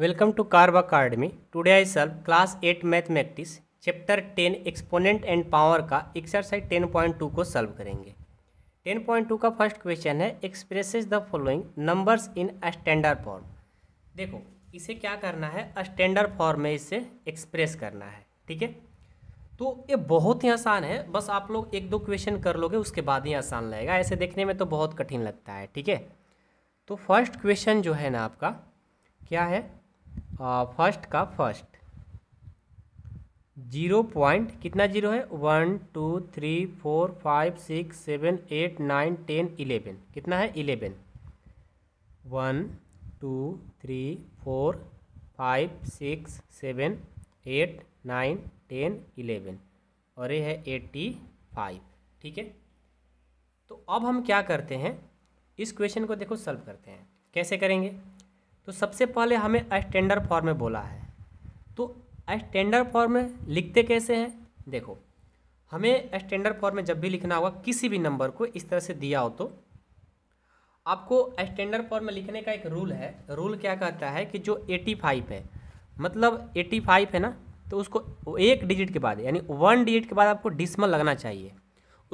welcome to carb academy today I self class eight mathematics chapter ten exponent and power का exercise ten point two को solve करेंगे ten point two का first question है expresses the following numbers in standard form देखो इसे क्या करना है स्टैंडर्ड फॉर्म में इसे एक्सप्रेस करना है ठीक है तो ये बहुत ही आसान है बस आप लोग एक दो क्वेश्चन कर लोगे उसके बाद ही आसान लगेगा ऐसे देखने में तो बहुत कठिन लगता है ठीक है तो फर्स्ट क्वेश्चन जो है ना आपका क्या है फर्स्ट का फर्स्ट जीरो पॉइंट कितना जीरो है one two three four five six seven eight nine ten eleven कितना है eleven one two three four five six seven eight nine ten eleven और ये है एट्टी फाइव ठीक है तो अब हम क्या करते हैं इस क्वेश्चन को देखो सॉल्व करते हैं कैसे करेंगे तो सबसे पहले हमें स्टैंडर्ड फॉर्म में बोला है तो स्टैंडर्ड फॉर्म में लिखते कैसे हैं देखो हमें स्टैंडर्ड फॉर्म में जब भी लिखना होगा किसी भी नंबर को इस तरह से दिया हो तो आपको स्टैंडर्ड फॉर्म में लिखने का एक रूल है रूल क्या कहता है कि जो एटी फाइव है मतलब एटी फाइव है ना तो उसको एक डिजिट के बाद यानी वन डिजिट के बाद आपको डिसमल लगना चाहिए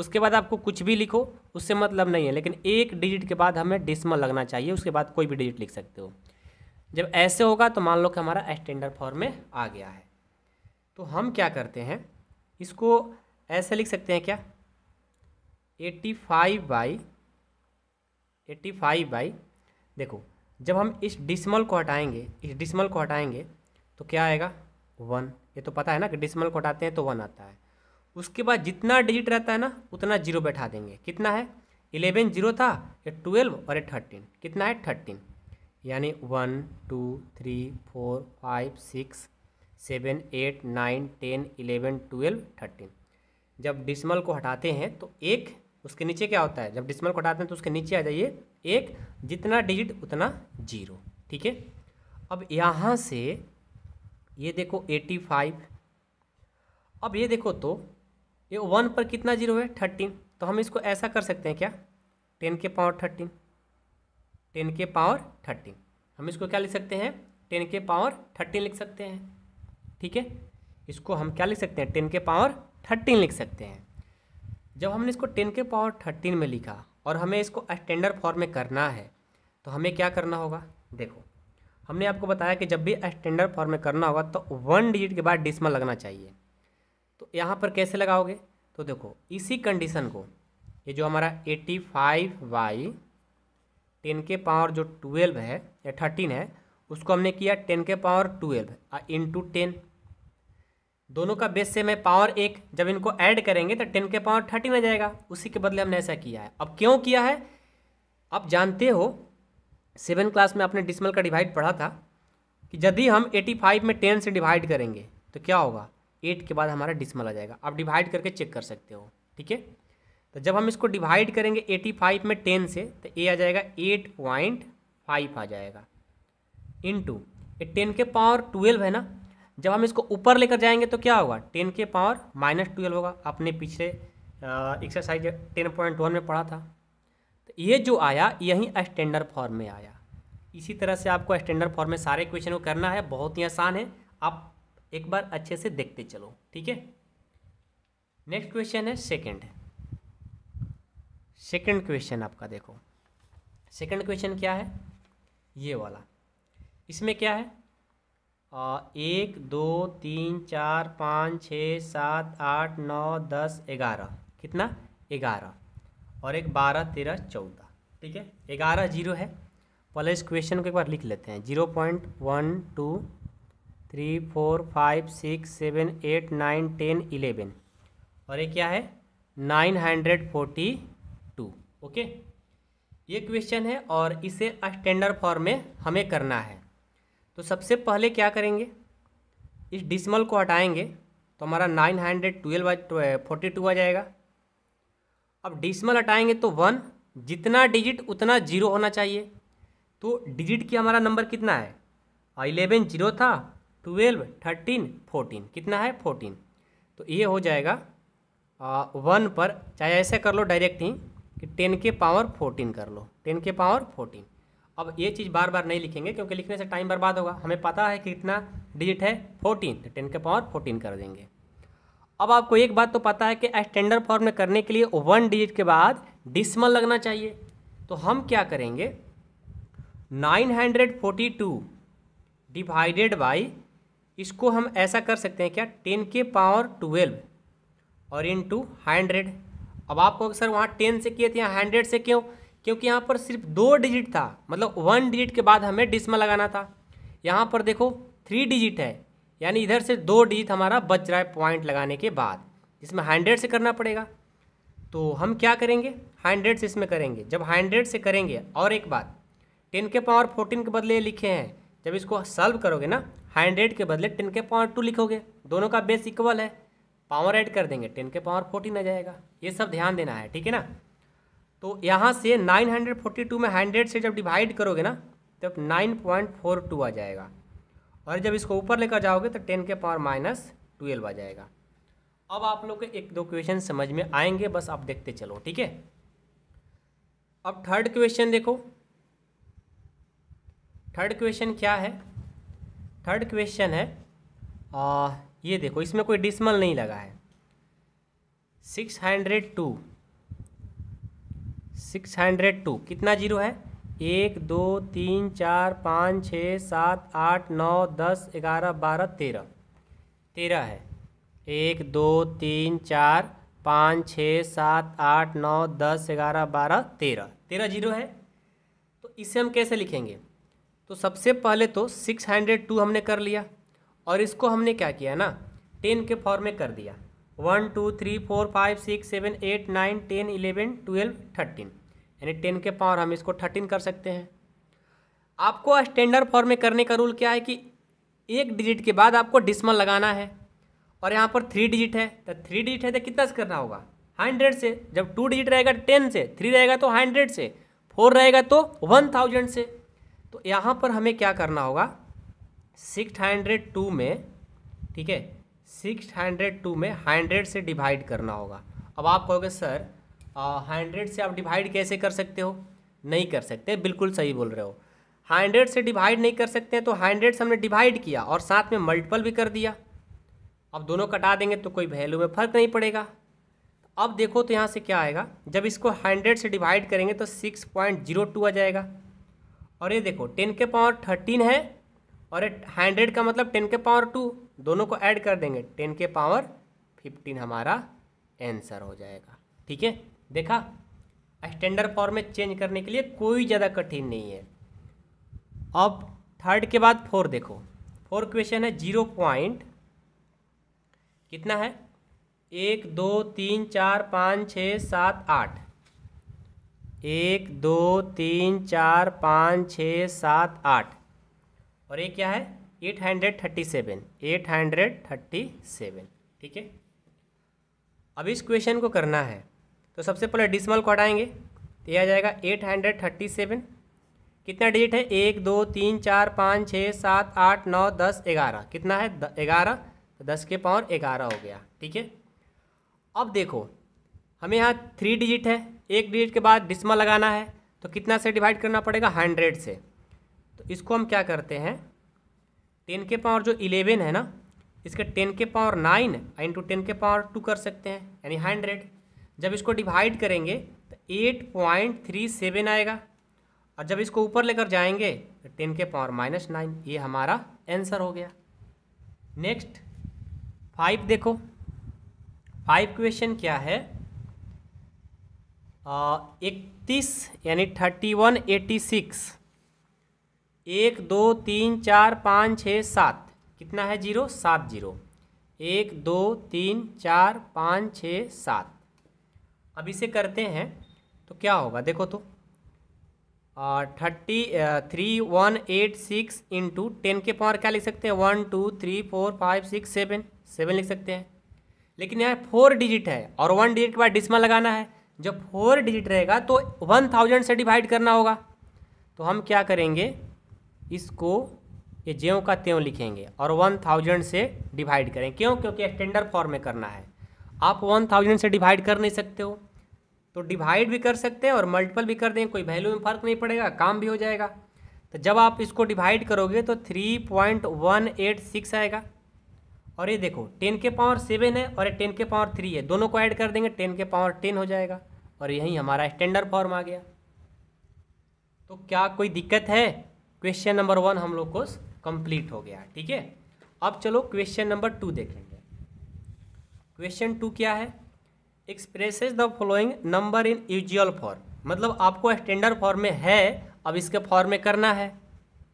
उसके बाद आपको कुछ भी लिखो उससे मतलब नहीं है लेकिन एक डिजिट के बाद हमें डिसमल लगना चाहिए उसके बाद कोई भी डिजिट लिख सकते हो जब ऐसे होगा तो मान लो कि हमारा स्टैंडर्ड फॉर्म में आ गया है तो हम क्या करते हैं इसको ऐसे लिख सकते हैं क्या eighty five by eighty five by देखो जब हम इस डिसमल को हटाएंगे इस डिसमल को हटाएंगे तो क्या आएगा वन ये तो पता है ना कि डिसमल को हटाते हैं तो वन आता है उसके बाद जितना डिजिट रहता है ना उतना जीरो बैठा देंगे कितना है इलेवन जीरो था ये ट्वेल्व और ये थर्टीन कितना है थर्टीन यानी one two three four five six seven eight nine ten eleven twelve thirteen जब डिसमल को हटाते हैं तो एक उसके नीचे क्या होता है जब डिसमल को हटाते हैं तो उसके नीचे आ जाइए एक जितना डिजिट उतना जीरो ठीक है अब यहाँ से ये देखो एटी फाइव अब ये देखो तो ये वन पर कितना जीरो है थर्टीन तो हम इसको ऐसा कर सकते हैं क्या टेन के पावर थर्टीन टेन के पावर थर्टीन हम इसको क्या लिख सकते हैं टेन के पावर थर्टीन लिख सकते हैं ठीक है इसको हम क्या लिख सकते हैं टेन के पावर थर्टीन लिख सकते हैं जब हमने इसको टेन के पावर थर्टीन में लिखा और हमें इसको स्टैंडर्ड फॉर्म में करना है तो हमें क्या करना होगा देखो हमने आपको बताया कि जब भी स्टैंडर्ड फॉर्म में करना होगा तो वन डिजिट के बाद डिसमल लगना चाहिए तो यहाँ पर कैसे लगाओगे तो देखो इसी कंडीशन को ये जो हमारा एटी फाइव वाई टेन के पावर जो ट्वेल्व है या थर्टीन है उसको हमने किया टेन के power twelve into ten दोनों का बेस सेम है पावर एक जब इनको ऐड करेंगे तो टेन के पावर थर्टीन आ जाएगा उसी के बदले हमने ऐसा किया है अब क्यों किया है आप जानते हो सेवन क्लास में आपने डिसमल का डिवाइड पढ़ा था कि यदि हम एटी फाइव में टेन से डिवाइड करेंगे तो क्या होगा एट के बाद हमारा डिसमल आ जाएगा आप डिवाइड करके चेक कर सकते हो ठीक है तो जब हम इसको डिवाइड करेंगे एटी फाइव में टेन से तो ए आ जाएगा एट पॉइंट फाइव आ जाएगा इन टू ये टेन के पावर ट्वेल्व है ना जब हम इसको ऊपर लेकर जाएंगे तो क्या होगा टेन के पावर माइनस ट्वेल्व होगा अपने पीछे एक्सरसाइज टेन पॉइंट वन में पढ़ा था तो ये जो आया यही स्टैंडर्ड फॉर्म में आया इसी तरह से आपको स्टैंडर्ड फॉर्म में सारे क्वेश्चन को करना है बहुत ही आसान है आप एक बार अच्छे से देखते चलो ठीक है नेक्स्ट क्वेश्चन है सेकेंड है सेकंड क्वेश्चन आपका देखो सेकंड क्वेश्चन क्या है ये वाला इसमें क्या है आ, एक दो तीन चार पाँच छः सात आठ नौ दस ग्यारह कितना ग्यारह और एक बारह तेरह चौदह ठीक है ग्यारह जीरो है पहले इस क्वेश्चन को एक बार लिख लेते हैं zero point one two three four five six seven eight nine ten eleven और ये क्या है नाइन हंड्रेड फोर्टी ओके ये क्वेश्चन है और इसे स्टैंडर्ड फॉर्म में हमें करना है तो सबसे पहले क्या करेंगे इस डिसमल को हटाएंगे तो हमारा nine hundred twelve forty two आ जाएगा अब डिसमल हटाएंगे तो वन जितना डिजिट उतना जीरो होना चाहिए तो डिजिट की हमारा नंबर कितना है इलेवन जीरो था ट्वेल्व थर्टीन फोर्टीन कितना है फोर्टीन तो ये हो जाएगा वन पर चाहे ऐसे कर लो डायरेक्ट ही कि टेन के पावर फोर्टीन कर लो टेन के पावर फोर्टीन अब ये चीज़ बार बार नहीं लिखेंगे क्योंकि लिखने से टाइम बर्बाद होगा हमें पता है कि कितना डिजिट है फोर्टीन तो टेन के पावर फोर्टीन कर देंगे अब आपको एक बात तो पता है कि स्टैंडर्ड फॉर्म में करने के लिए वन डिजिट के बाद डिसमल लगना चाहिए तो हम क्या करेंगे nine hundred forty two divided by इसको हम ऐसा कर सकते हैं क्या टेन के पावर ट्वेल्व और इन टू हंड्रेड अब आप कहोगे सर वहाँ टेन से किए थे यहाँ हंड्रेड से क्यों क्योंकि यहाँ पर सिर्फ दो डिजिट था मतलब वन डिजिट के बाद हमें डिसमल लगाना था यहाँ पर देखो थ्री डिजिट है यानी इधर से दो डिजिट हमारा बच रहा है पॉइंट लगाने के बाद इसमें हंड्रेड से करना पड़ेगा तो हम क्या करेंगे हंड्रेड से इसमें करेंगे जब हंड्रेड से करेंगे और एक बात टेन के पावर फोर्टीन के बदले लिखे हैं जब इसको सॉल्व करोगे ना हंड्रेड के बदले टेन के पावर टू लिखोगे दोनों का बेस इक्वल है पावर ऐड कर देंगे टेन के पावर फोर्टीन आ जाएगा ये सब ध्यान देना है ठीक है ना तो यहाँ से नाइन हंड्रेड फोर्टी टू में हंड्रेड से जब डिवाइड करोगे ना तब नाइन पॉइंट फोर टू आ जाएगा और जब इसको ऊपर लेकर जाओगे तो टेन के पावर माइनस ट्वेल्व आ जाएगा अब आप लोग के एक दो क्वेश्चन समझ में आएंगे बस आप देखते चलो ठीक है अब थर्ड क्वेश्चन देखो थर्ड क्वेश्चन क्या है थर्ड क्वेश्चन है ये देखो इसमें कोई डिसमल नहीं लगा है six hundred two six hundred two कितना जीरो है एक दो तीन चार पाँच छः सात आठ नौ दस ग्यारह बारह तेरह तेरह है एक दो तीन चार पाँच छः सात आठ नौ दस ग्यारह बारह तेरह तेरह जीरो है तो इसे हम कैसे लिखेंगे तो सबसे पहले तो सिक्स हंड्रेड टू हमने कर लिया और इसको हमने क्या किया ना टेन के फॉर्म में कर दिया one two three four five six seven eight nine ten eleven twelve thirteen यानी टेन के पावर हम इसको थर्टीन कर सकते हैं आपको स्टैंडर्ड फॉर्म में करने का रूल क्या है कि एक डिजिट के बाद आपको डिसमल लगाना है और यहाँ पर थ्री डिजिट है तो थ्री डिजिट है तो कितना से करना होगा हंड्रेड से जब टू डिजिट रहेगा टेन से थ्री रहेगा तो हंड्रेड से फोर रहेगा तो वन थाउजेंड तो से तो यहाँ पर हमें क्या करना होगा सिक्स हंड्रेड टू में ठीक है सिक्स हंड्रेड टू में हंड्रेड से डिवाइड करना होगा अब आप कहोगे सर हंड्रेड से आप डिवाइड कैसे कर सकते हो नहीं कर सकते बिल्कुल सही बोल रहे हो हंड्रेड से डिवाइड नहीं कर सकते तो हंड्रेड से हमने डिवाइड किया और साथ में मल्टीपल भी कर दिया अब दोनों कटा देंगे तो कोई वैल्यू में फ़र्क नहीं पड़ेगा अब देखो तो यहाँ से क्या आएगा जब इसको हंड्रेड से डिवाइड करेंगे तो सिक्स पॉइंट जीरो टू आ जाएगा और ये देखो टेन के पावर थर्टीन है और हंड्रेड का मतलब टेन के पावर टू दोनों को ऐड कर देंगे टेन के पावर फिफ्टीन हमारा आंसर हो जाएगा ठीक है देखा स्टैंडर्ड फॉर्म में चेंज करने के लिए कोई ज़्यादा कठिन नहीं है अब थर्ड के बाद फोर देखो फोर क्वेश्चन है जीरो पॉइंट कितना है एक दो तीन चार पाँच छ सात आठ एक दो तीन चार पाँच छ सात आठ और ये क्या है eight hundred thirty seven eight hundred thirty seven ठीक है अब इस क्वेश्चन को करना है तो सबसे पहले डिसमल को हटाएंगे तो यह आ जाएगा एट हंड्रेड थर्टी सेवन कितना डिजिट है एक दो तीन चार पाँच छः सात आठ नौ दस ग्यारह कितना है ग्यारह तो दस के पावर ग्यारह हो गया ठीक है अब देखो हमें यहाँ थ्री डिजिट है एक डिजिट के बाद डिसमल लगाना है तो कितना से डिवाइड करना पड़ेगा हंड्रेड से तो इसको हम क्या करते हैं टेन के पावर जो इलेवन है ना इसके टेन के पावर नाइन इंटू टेन के पावर टू कर सकते हैं यानी हंड्रेड जब इसको डिवाइड करेंगे तो एट पॉइंट थ्री सेवन आएगा और जब इसको ऊपर लेकर जाएंगे तो टेन के पावर माइनस नाइन ये हमारा आंसर हो गया नेक्स्ट फाइव देखो फाइव क्वेश्चन क्या है इकतीस यानी थर्टी वन एटी सिक्स एक दो तीन चार पाँच छः सात कितना है जीरो सात जीरो एक दो तीन चार पाँच छः सात अब इसे करते हैं तो क्या होगा देखो तो thirty three one eight six into ten के पावर क्या लिख सकते हैं one two three four five six seven seven लिख सकते हैं लेकिन यहाँ फोर डिजिट है और वन डिजिट के बाद डिस्मा लगाना है जब फोर डिजिट रहेगा तो वन थाउजेंड से डिवाइड करना होगा तो हम क्या करेंगे इसको ये ज्यों का त्यों लिखेंगे और वन थाउजेंड से डिवाइड करें क्यों क्योंकि स्टैंडर्ड फॉर्म में करना है आप वन थाउजेंड से डिवाइड कर नहीं सकते हो तो डिवाइड भी कर सकते हैं और मल्टीपल भी कर दें कोई वैल्यू में फ़र्क नहीं पड़ेगा काम भी हो जाएगा तो जब आप इसको डिवाइड करोगे तो three point one eight six आएगा और ये देखो टेन के पावर सेवन है और ये टेन के पावर थ्री है दोनों को ऐड कर देंगे टेन के पावर टेन हो जाएगा और यही हमारा स्टैंडर्ड फॉर्म आ गया तो क्या कोई दिक्कत है क्वेश्चन नंबर वन हम लोग को कंप्लीट हो गया ठीक है अब चलो क्वेश्चन नंबर टू देखेंगे क्वेश्चन टू क्या है expresses the following number in usual form मतलब आपको स्टैंडर्ड फॉर्म में है अब इसके फॉर्म में करना है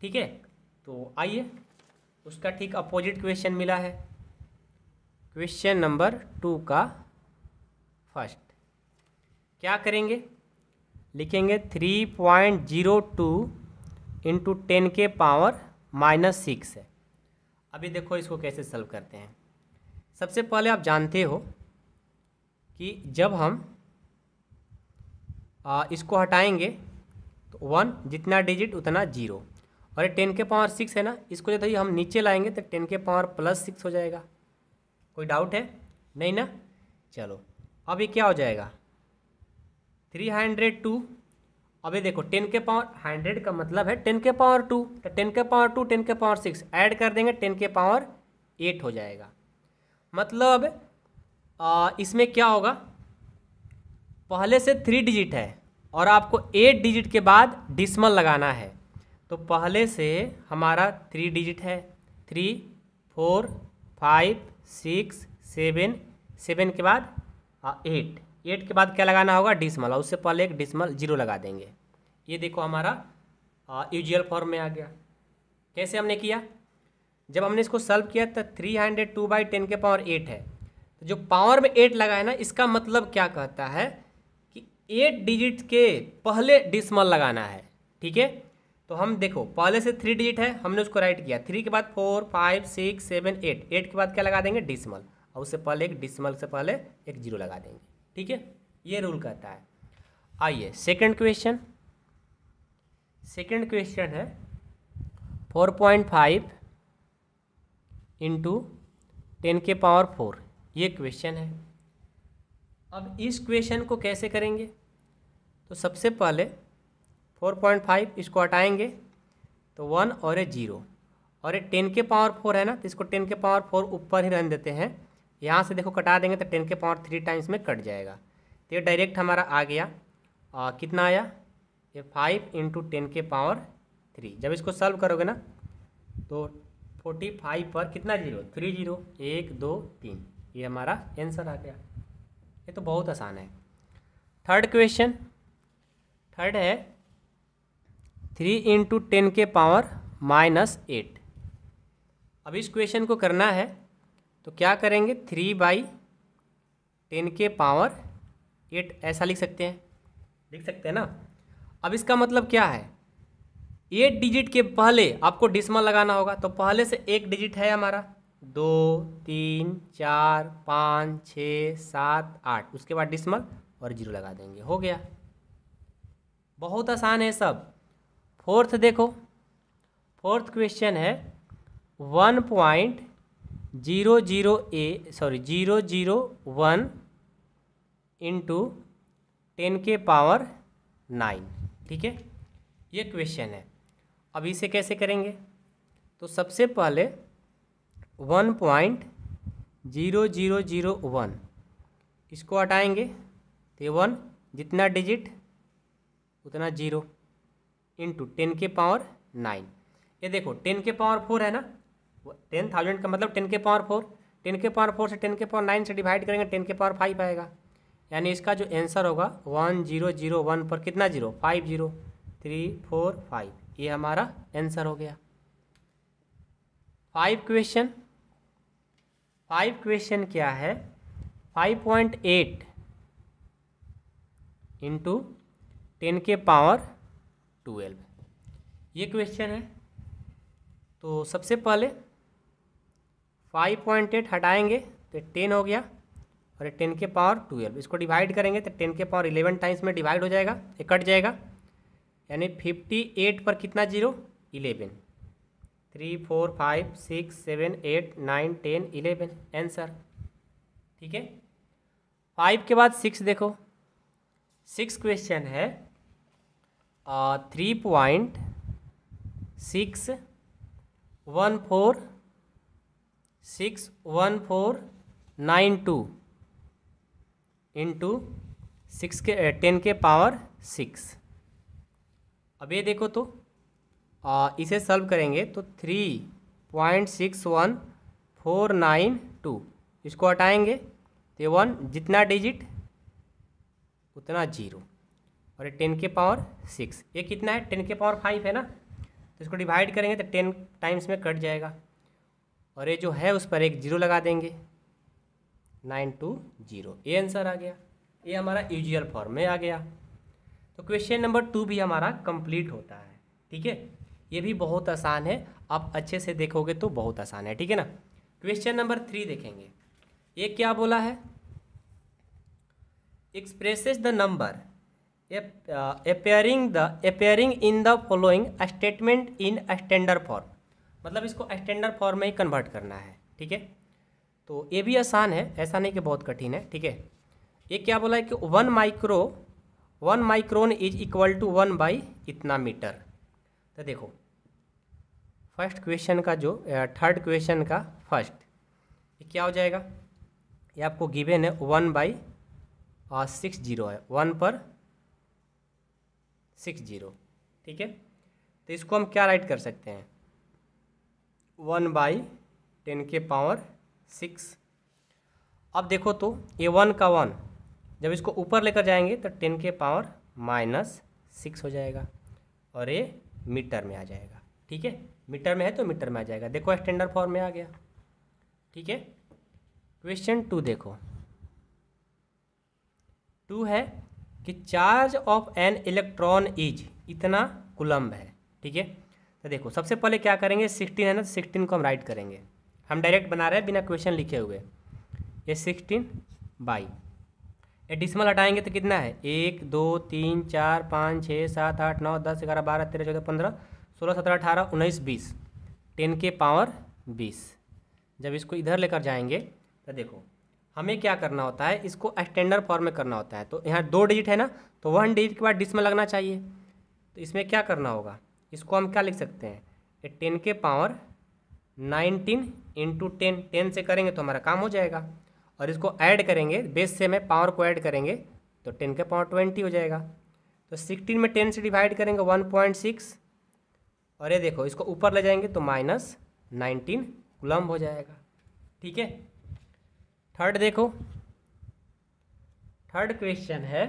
ठीक है तो आइए उसका ठीक अपोजिट क्वेश्चन मिला है क्वेश्चन नंबर टू का फर्स्ट क्या करेंगे लिखेंगे three point zero two into ten के पावर माइनस सिक्स है अभी देखो इसको कैसे सल्व करते हैं सबसे पहले आप जानते हो कि जब हम आ, इसको हटाएंगे तो वन जितना डिजिट उतना जीरो और ये टेन के पावर सिक्स है ना इसको यदि हम नीचे लाएंगे तो टेन के पावर प्लस सिक्स हो जाएगा कोई डाउट है नहीं ना चलो अब ये क्या हो जाएगा थ्री हंड्रेड टू अभी देखो टेन के पावर हंड्रेड का मतलब है टेन के पावर टू तो टेन के पावर टू टेन के पावर सिक्स ऐड कर देंगे टेन के पावर एट हो जाएगा मतलब आ, इसमें क्या होगा पहले से थ्री डिजिट है और आपको एट डिजिट के बाद डिसमल लगाना है तो पहले से हमारा थ्री डिजिट है three four five six seven seven के बाद एट एट के बाद क्या लगाना होगा डिसमल और उससे पहले एक डिसमल जीरो लगा देंगे ये देखो हमारा यूजल फॉर्म में आ गया कैसे हमने किया जब हमने इसको सॉल्व किया तो three hundred two by ten के पावर एट है तो जो पावर में एट लगा है ना इसका मतलब क्या कहता है कि एट डिजिट के पहले डिसमल लगाना है ठीक है तो हम देखो पहले से थ्री डिजिट है हमने उसको राइट किया थ्री के बाद four five six seven eight eight के बाद क्या लगा देंगे डिसमल और उससे पहले एक डिसमल से पहले एक जीरो लगा देंगे ठीक है ये रूल कहता है आइए सेकंड क्वेश्चन सेकंड क्वेश्चन है four point five into ten के पावर फोर ये क्वेश्चन है अब इस क्वेश्चन को कैसे करेंगे तो सबसे पहले फोर पॉइंट फाइव इसको हटाएंगे तो वन और ए जीरो और ये टेन के पावर फोर है ना तो इसको टेन के पावर फोर ऊपर ही रन देते हैं यहाँ से देखो कटा देंगे तो टेन के पावर थ्री टाइम्स में कट जाएगा तो ये डायरेक्ट हमारा आ गया आ, कितना आया ये फाइव इंटू टेन के पावर थ्री जब इसको सॉल्व करोगे ना तो फोर्टी फाइव पर कितना जीरो थ्री जीरो एक दो तीन ये हमारा आंसर आ गया ये तो बहुत आसान है थर्ड क्वेश्चन थर्ड है थ्री इंटू टेन के पावर माइनस एट अब इस क्वेश्चन को करना है तो क्या करेंगे थ्री बाई टेन के पावर एट ऐसा लिख सकते हैं लिख सकते हैं ना अब इसका मतलब क्या है एट डिजिट के पहले आपको डिसमल लगाना होगा तो पहले से एक डिजिट है हमारा दो तीन चार पाँच छ सात आठ उसके बाद डिसमल और जीरो लगा देंगे हो गया बहुत आसान है सब फोर्थ देखो फोर्थ क्वेश्चन है one point zero zero uh sorry zero zero one into ten के पावर नाइन ठीक है ये क्वेश्चन है अब इसे कैसे करेंगे तो सबसे पहले one point zero zero zero one इसको हटाएंगे तो वन जितना डिजिट उतना जीरो इंटू टेन के पावर नाइन ये देखो टेन के पावर फोर है ना टेन थाउजेंड का मतलब टेन के पावर फोर टेन के पावर फोर से टेन के पावर नाइन से डिवाइड करेंगे टेन के पावर फाइव आएगा यानी इसका जो आंसर होगा वन जीरो जीरो वन पर कितना zero five zero three four five ये हमारा आंसर हो गया फाइव क्वेश्चन फाइव क्वेश्चन क्या है five point eight into ten के पावर ट्वेल्व ये क्वेश्चन है तो सबसे पहले फाइव पॉइंट एट हटाएंगे तो टेन हो गया और टेन के पावर ट्वेल्व इसको डिवाइड करेंगे तो टेन के पावर इलेवन टाइम्स में डिवाइड हो जाएगा ये कट जाएगा यानी फिफ्टी एट पर कितना zero eleven three four five six seven eight nine ten eleven answer ठीक है फाइव के बाद सिक्स देखो सिक्स क्वेश्चन है three point six one four six one four nine two into six के टेन eh, के पावर सिक्स अब ये देखो तो आ, इसे सॉल्व करेंगे तो three point six one four nine two इसको हटाएंगे तो ये वन जितना डिजिट उतना जीरो और ये टेन के पावर सिक्स ये कितना है टेन के पावर फाइव है ना तो इसको डिवाइड करेंगे तो टेन टाइम्स में कट जाएगा और ये जो है उस पर एक जीरो लगा देंगे नाइन टू जीरो ये आंसर आ गया ये हमारा यूजुअल फॉर्म में आ गया तो क्वेश्चन नंबर टू भी हमारा कंप्लीट होता है ठीक है ये भी बहुत आसान है आप अच्छे से देखोगे तो बहुत आसान है ठीक है ना क्वेश्चन नंबर थ्री देखेंगे ये क्या बोला है expresses the number appearing the appearing in the following statement in standard form मतलब इसको स्टैंडर्ड फॉर्म में ही कन्वर्ट करना है ठीक है तो ये भी आसान है ऐसा नहीं कि बहुत कठिन है ठीक है ये क्या बोला है कि one micro one micron is equal to one by इतना मीटर तो देखो फर्स्ट क्वेश्चन का जो थर्ड क्वेश्चन का फर्स्ट ये क्या हो जाएगा ये आपको गिवेन है वन बाई सिक्स जीरो है वन पर सिक्स जीरो ठीक है तो इसको हम क्या राइट कर सकते हैं वन बाई टेन के पावर सिक्स अब देखो तो ए वन का वन जब इसको ऊपर लेकर जाएंगे तो टेन के पावर माइनस सिक्स हो जाएगा और ये मीटर में आ जाएगा ठीक है मीटर में है तो मीटर में आ जाएगा देखो स्टैंडर्ड फॉर्म में आ गया ठीक है क्वेश्चन टू देखो टू है कि charge of an electron is इतना कुलम्ब है ठीक है तो देखो सबसे पहले क्या करेंगे सिक्सटीन है ना सिक्सटीन तो को हम राइट करेंगे हम डायरेक्ट बना रहे हैं बिना क्वेश्चन लिखे हुए ये सिक्सटीन बाई एडिशनल हटाएंगे तो कितना है एक दो तीन चार पाँच छः सात आठ नौ दस ग्यारह बारह तेरह चौदह पंद्रह सोलह सत्रह अठारह उन्नीस बीस टेन के पावर बीस जब इसको इधर लेकर जाएंगे तो देखो हमें क्या करना होता है इसको स्टैंडर्ड फॉर्म में करना होता है तो यहाँ दो डिजिट है ना तो वन डिजिट के बाद डिस लगना चाहिए तो इसमें क्या करना होगा इसको हम क्या लिख सकते हैं ये टेन के power nineteen into ten ten से करेंगे तो हमारा काम हो जाएगा और इसको ऐड करेंगे बेस से में पावर को ऐड करेंगे तो टेन के पावर ट्वेंटी हो जाएगा तो सिक्सटीन में टेन से डिवाइड करेंगे वन पॉइंट सिक्स और ये देखो इसको ऊपर ले जाएंगे तो माइनस नाइनटीन कुलम्ब हो जाएगा ठीक है थर्ड देखो थर्ड क्वेश्चन है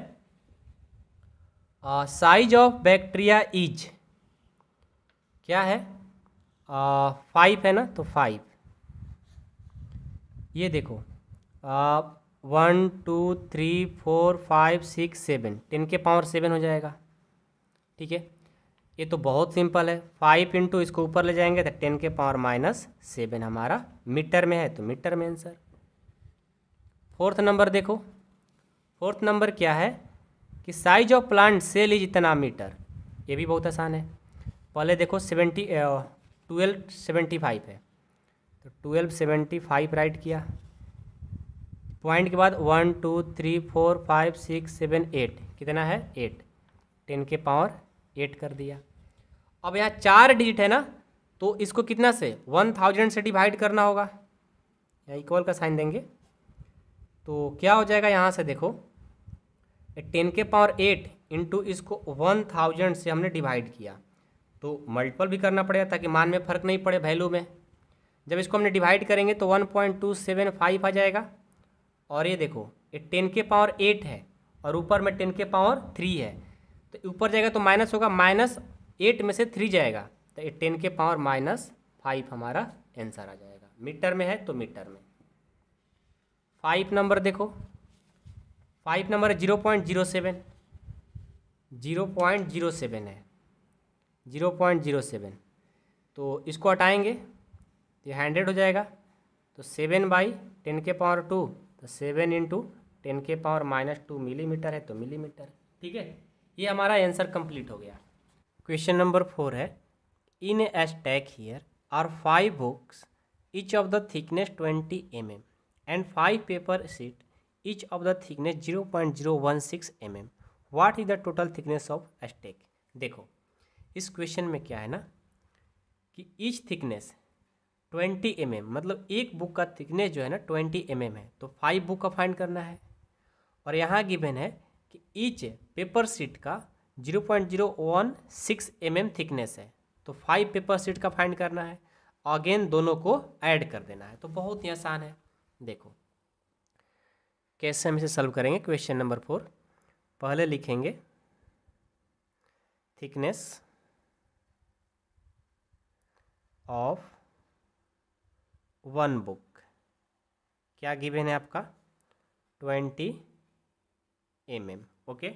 साइज ऑफ बैक्टीरिया इज क्या है फाइव है ना तो फाइव ये देखो one two three four five six seven ten के पावर सेवन हो जाएगा ठीक है ये तो बहुत सिंपल है फाइव इंटू इसको ऊपर ले जाएंगे तो टेन के पावर माइनस सेवन हमारा मीटर में है तो मीटर में आंसर फोर्थ नंबर देखो फोर्थ नंबर क्या है कि size of plant cell is इतना मीटर ये भी बहुत आसान है पहले देखो सेवेंटी ट्वेल्व सेवेंटी फाइव है तो ट्वेल्व सेवेंटी फाइव राइट किया पॉइंट के बाद one two three four five six seven eight कितना है एट टेन के पावर एट कर दिया अब यहाँ चार डिजिट है ना तो इसको कितना से वन थाउजेंड से डिवाइड करना होगा या इक्वल का साइन देंगे तो क्या हो जाएगा यहाँ से देखो टेन के पावर एट इंटू इसको वन थाउजेंड से हमने डिवाइड किया तो मल्टीपल भी करना पड़ेगा ताकि मान में फ़र्क नहीं पड़े वैल्यू में जब इसको हमने डिवाइड करेंगे तो one point two seven five आ जाएगा और ये देखो ये टेन के पावर एट है और ऊपर में टेन के पावर थ्री है तो ऊपर जाएगा तो माइनस होगा माइनस एट में से थ्री जाएगा तो ये टेन के पावर माइनस फाइव हमारा आंसर आ जाएगा मीटर में है तो मीटर में फाइव नंबर देखो five number zero point zero seven zero point zero seven है जीरो पॉइंट जीरो सेवन तो इसको हटाएंगे तो ये हंड्रेड हो जाएगा तो सेवन बाई टेन के पावर टू तो सेवन इंटू टेन के पावर माइनस टू मिलीमीटर है तो मिलीमीटर ठीक है ये हमारा आंसर कंप्लीट हो गया क्वेश्चन नंबर फोर है in a stack here are five books of the thickness M M and five paper sheet each of the thickness zero point zero one six M M what is the total thickness of stack देखो इस question में क्या है ना कि each thickness twenty M mm, मतलब एक book का थिकनेस जो है ना ट्वेंटी एम mm है तो फाइव बुक का फाइंड करना है और यहाँ गिवन है कि ईच पेपर सीट का zero point zero one six M M thickness है तो फाइव पेपर सीट का फाइंड करना है अगेन दोनों को ऐड कर देना है तो बहुत ही आसान है देखो कैसे हम इसे सॉल्व करेंगे क्वेश्चन नंबर फोर पहले लिखेंगे थिकनेस ऑफ वन बुक क्या गिवेन है आपका ट्वेंटी एम एम ओके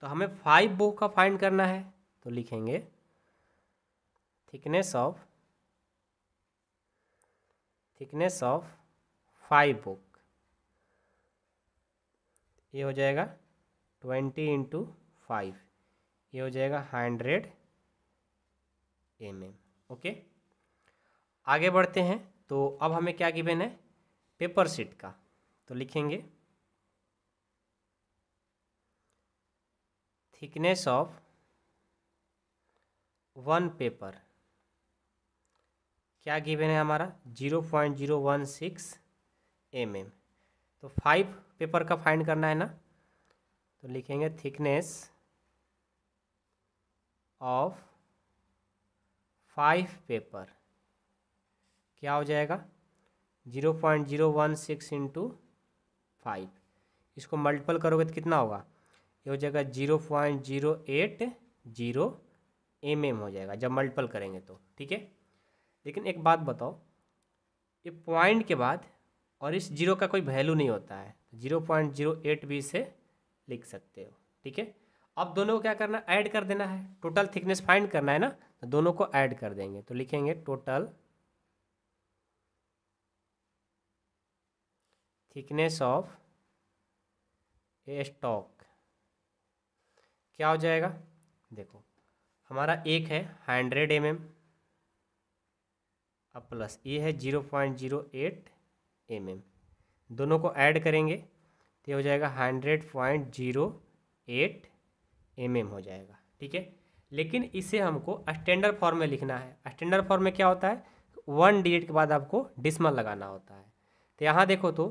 तो हमें फाइव बुक का फाइंड करना है तो लिखेंगे thickness of thickness of five book ये हो जाएगा ट्वेंटी इंटू फाइव ये हो जाएगा हंड्रेड एम एम ओके आगे बढ़ते हैं तो अब हमें क्या गिवेन है पेपर सीट का तो लिखेंगे थिकनेस ऑफ वन पेपर क्या गिवेन है हमारा zero point zero one six M M तो फाइव पेपर का फाइंड करना है ना तो लिखेंगे थिकनेस ऑफ फाइव पेपर क्या हो जाएगा zero point zero one six into five इसको मल्टीपल करोगे तो कितना होगा ये हो जाएगा zero point zero eight zero M M हो जाएगा जब मल्टीपल करेंगे तो ठीक है लेकिन एक बात बताओ ये पॉइंट के बाद और इस जीरो का कोई वैल्यू नहीं होता है तो जीरो पॉइंट जीरो एट भी इसे लिख सकते हो ठीक है अब दोनों को क्या करना ऐड कर देना है टोटल थिकनेस फाइंड करना है ना तो दोनों को ऐड कर देंगे तो लिखेंगे total thickness of a stock क्या हो जाएगा देखो हमारा एक है हंड्रेड एम एम अब प्लस ये है zero point zero eight M M दोनों को ऐड करेंगे तो हो जाएगा hundred point zero eight M M हो जाएगा ठीक है लेकिन इसे हमको स्टैंडर्ड फॉर्म में लिखना है स्टैंडर्ड फॉर्म में क्या होता है वन डिजिट के बाद आपको डिसमल लगाना होता है तो यहाँ देखो तो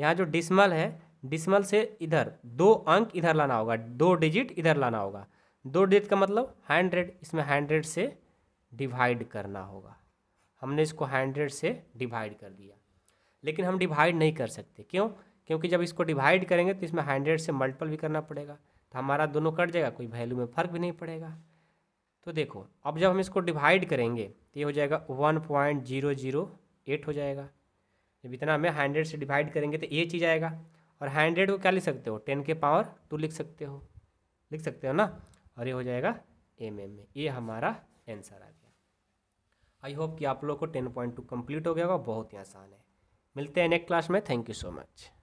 यहाँ जो डिसमल है डिसमल से इधर दो अंक इधर लाना होगा दो डिजिट इधर लाना होगा दो डिजिट का मतलब हंड्रेड इसमें हंड्रेड से डिवाइड करना होगा हमने इसको हंड्रेड से डिवाइड कर दिया लेकिन हम डिवाइड नहीं कर सकते क्यों क्योंकि जब इसको डिवाइड करेंगे तो इसमें हंड्रेड से मल्टीपल भी करना पड़ेगा तो हमारा दोनों कट जाएगा कोई वैल्यू में फ़र्क भी नहीं पड़ेगा तो देखो अब जब हम इसको डिवाइड करेंगे तो ये हो जाएगा one point zero zero eight हो जाएगा जब इतना हमें हंड्रेड से डिवाइड करेंगे तो ये चीज़ आएगा और हंड्रेड को क्या लिख सकते हो टेन के पावर टू लिख सकते हो लिख सकते हो ना और ये हो जाएगा एम एम में ये हमारा आंसर आ गया आई होप कि आप लोगों को टेन पॉइंट टू कम्प्लीट हो गया होगा बहुत ही आसान है मिलते हैं नेक्स्ट क्लास में थैंक यू सो मच